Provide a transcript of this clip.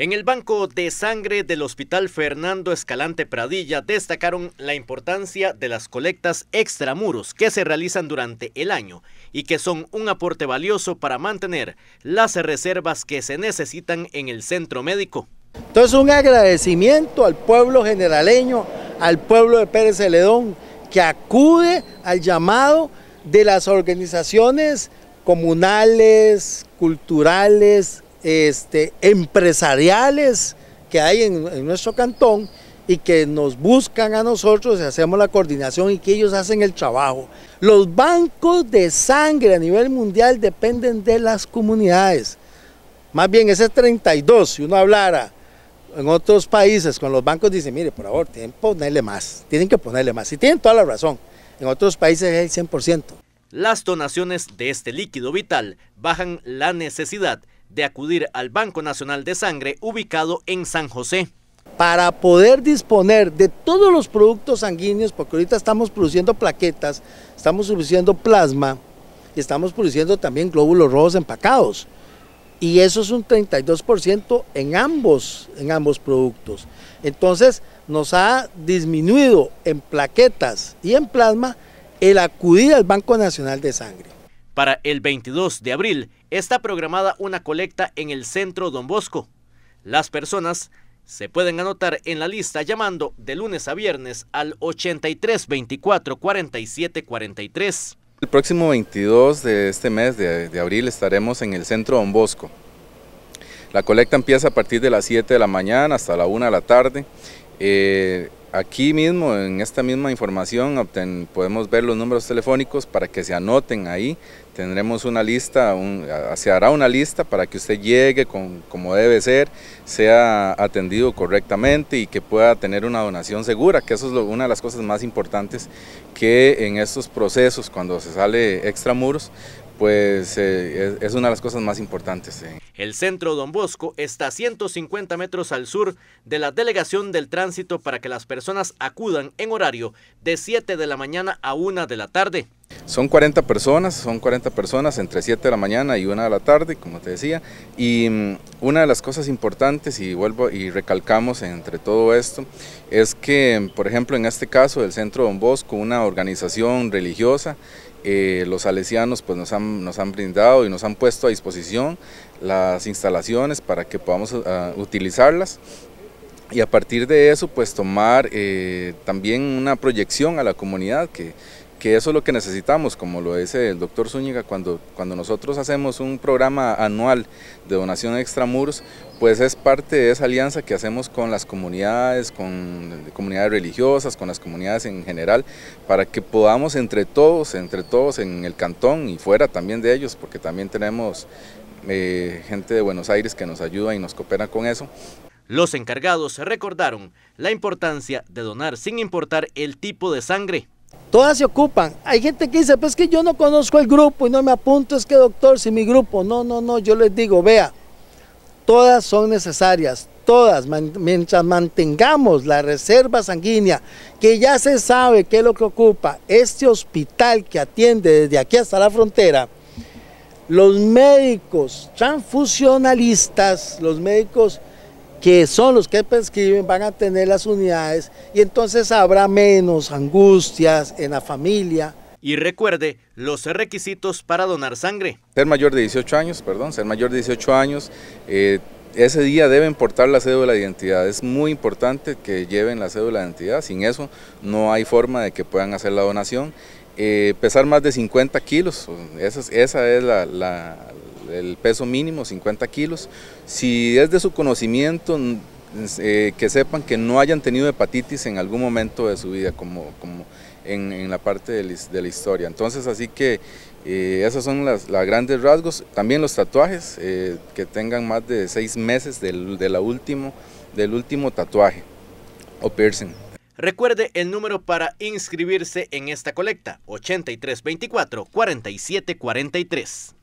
En el banco de sangre del Hospital Fernando Escalante Pradilla destacaron la importancia de las colectas extramuros que se realizan durante el año y que son un aporte valioso para mantener las reservas que se necesitan en el centro médico. Entonces un agradecimiento al pueblo generaleño, al pueblo de Pérez Celedón, que acude al llamado de las organizaciones comunales, culturales, este, empresariales que hay en, nuestro cantón y que nos buscan a nosotros y hacemos la coordinación y que ellos hacen el trabajo. Los bancos de sangre a nivel mundial dependen de las comunidades. Más bien ese 32, si uno hablara en otros países con los bancos, dice mire, por favor, tienen que ponerle más, tienen que ponerle más. Y tienen toda la razón, en otros países es el 100%. Las donaciones de este líquido vital bajan la necesidad de acudir al Banco Nacional de Sangre ubicado en San José. Para poder disponer de todos los productos sanguíneos, porque ahorita estamos produciendo plaquetas, estamos produciendo plasma, y estamos produciendo también glóbulos rojos empacados. Y eso es un 32% en ambos, en ambos productos. Entonces nos ha disminuido en plaquetas y en plasma el acudir al Banco Nacional de Sangre. Para el 22 de abril está programada una colecta en el centro Don Bosco. Las personas se pueden anotar en la lista llamando de lunes a viernes al 83 24 47 43. El próximo 22 de este mes de, abril estaremos en el centro Don Bosco. La colecta empieza a partir de las 7 de la mañana hasta la 1 de la tarde eh, aquí mismo, en esta misma información, podemos ver los números telefónicos para que se anoten ahí. Tendremos una lista, se hará una lista para que usted llegue como debe ser, sea atendido correctamente y que pueda tener una donación segura, que eso es una de las cosas más importantes que en estos procesos, cuando se sale extramuros, pues eh, es, una de las cosas más importantes. El centro Don Bosco está a 150 metros al sur de la delegación del tránsito para que las personas acudan en horario de 7 de la mañana a 1 de la tarde. Son 40 personas, son 40 personas entre 7 de la mañana y 1 de la tarde, como te decía, y mm, una de las cosas importantes, y vuelvo y recalcamos entre todo esto, es que, por ejemplo, en este caso del Centro Don Bosco, una organización religiosa, eh, los salesianos pues nos han, brindado y nos han puesto a disposición las instalaciones para que podamos ah, utilizarlas y a partir de eso pues tomar eh, también una proyección a la comunidad que que eso es lo que necesitamos, como lo dice el doctor Zúñiga, cuando, cuando nosotros hacemos un programa anual de donación extramuros, pues es parte de esa alianza que hacemos con las comunidades, con comunidades religiosas, con las comunidades en general, para que podamos entre todos, entre todos en el cantón y fuera también de ellos, porque también tenemos eh, gente de Buenos Aires que nos ayuda y nos coopera con eso, los encargados recordaron la importancia de donar sin importar el tipo de sangre Todas se ocupan. Hay gente que dice, pues que yo no conozco el grupo y no me apunto, es que doctor, si mi grupo. No, no, no, yo les digo, vea, todas son necesarias, todas, mientras mantengamos la reserva sanguínea, que ya se sabe qué es lo que ocupa este hospital que atiende desde aquí hasta la frontera, los médicos transfusionalistas, los médicos que son los que prescriben, van a tener las unidades y entonces habrá menos angustias en la familia. Y recuerde los requisitos para donar sangre. Ser mayor de 18 años, perdón, ser mayor de 18 años, eh, ese día deben portar la cédula de identidad. Es muy importante que lleven la cédula de identidad, sin eso no hay forma de que puedan hacer la donación. Eh, pesar más de 50 kilos, esa es, la, el peso mínimo, 50 kilos. Si es de su conocimiento, eh, que sepan que no hayan tenido hepatitis en algún momento de su vida, como, como en, la parte de, la historia. Entonces, así que eh, esos son los grandes rasgos. También los tatuajes, eh, que tengan más de seis meses del, último, del último tatuaje o piercing. Recuerde el número para inscribirse en esta colecta, 8324-4743.